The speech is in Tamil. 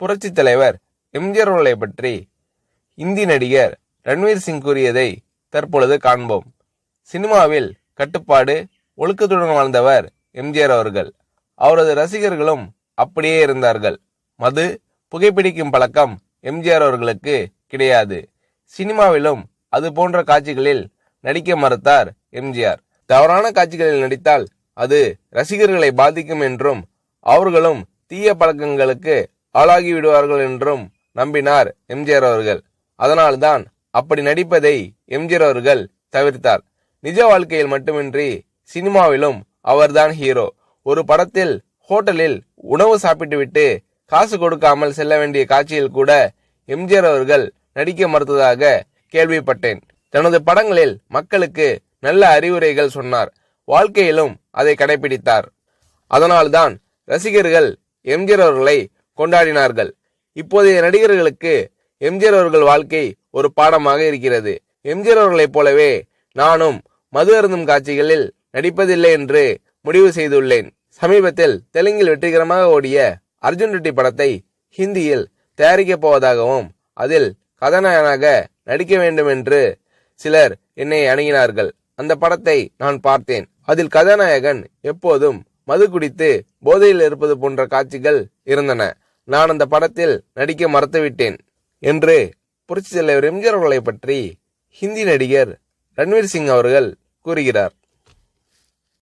புரட்சி தலைவர் எம்ஜிஆர் அவர்களை பற்றி இந்தி நடிகர் ரன்வீர் சிங் கூறியதை தற்பொழுது காண்போம் சினிமாவில் கட்டுப்பாடு ஒழுக்கத்துடன் வாழ்ந்தவர் எம்ஜிஆர் அவர்கள் அவரது ரசிகர்களும் அப்படியே இருந்தார்கள் மது புகைப்பிடிக்கும் பழக்கம் எம்ஜிஆர் அவர்களுக்கு கிடையாது சினிமாவிலும் அது போன்ற காட்சிகளில் நடிக்க மறுத்தார் எம்ஜிஆர் தவறான காட்சிகளில் நடித்தால் அது ரசிகர்களை பாதிக்கும் என்றும் அவர்களும் தீய பழக்கங்களுக்கு ஆளாகி விடுவார்கள் என்றும் நம்பினார் எம்ஜிஆர் அவர்கள் அதனால்தான் அப்படி நடிப்பதை எம்ஜிஆர் அவர்கள் தவிர்த்தார் நிஜ வாழ்க்கையில் மட்டுமின்றி சினிமாவிலும் அவர்தான் ஹீரோ ஒரு படத்தில் ஹோட்டலில் உணவு சாப்பிட்டுவிட்டு காசு கொடுக்காமல் செல்ல வேண்டிய காட்சியில் கூட எம்ஜிஆர் அவர்கள் நடிக்க மறுத்ததாக கேள்விப்பட்டேன் தனது படங்களில் மக்களுக்கு நல்ல அறிவுரைகள் சொன்னார் வாழ்க்கையிலும் அதை கடைபிடித்தார் அதனால்தான் ரசிகர்கள் எம்ஜிஆர் அவர்களை கொண்டாடினார்கள் இப்போதைய நடிகர்களுக்கு எம்ஜிஆர் அவர்கள் வாழ்க்கை ஒரு பாடமாக இருக்கிறது எம்ஜிஆர் அவர்களைப் போலவே நானும் மது அருந்தும் காட்சிகளில் நடிப்பதில்லை என்று முடிவு செய்துள்ளேன் சமீபத்தில் தெலுங்கில் வெற்றிகரமாக ஓடிய அர்ஜுன் ரெட்டி படத்தை ஹிந்தியில் தயாரிக்கப் போவதாகவும் அதில் கதாநாயகனாக நடிக்க வேண்டும் என்று சிலர் என்னை அணுகினார்கள் அந்த படத்தை நான் பார்த்தேன் அதில் கதாநாயகன் எப்போதும் மது குடித்து போதையில் இருப்பது போன்ற காட்சிகள் இருந்தன நான் அந்த படத்தில் நடிக்க மறந்துவிட்டேன் என்று புரட்சி தலைவர் எம்ஜிஆர் அவர்களை பற்றி ஹிந்தி நடிகர் ரன்வீர் சிங் அவர்கள் கூறுகிறார்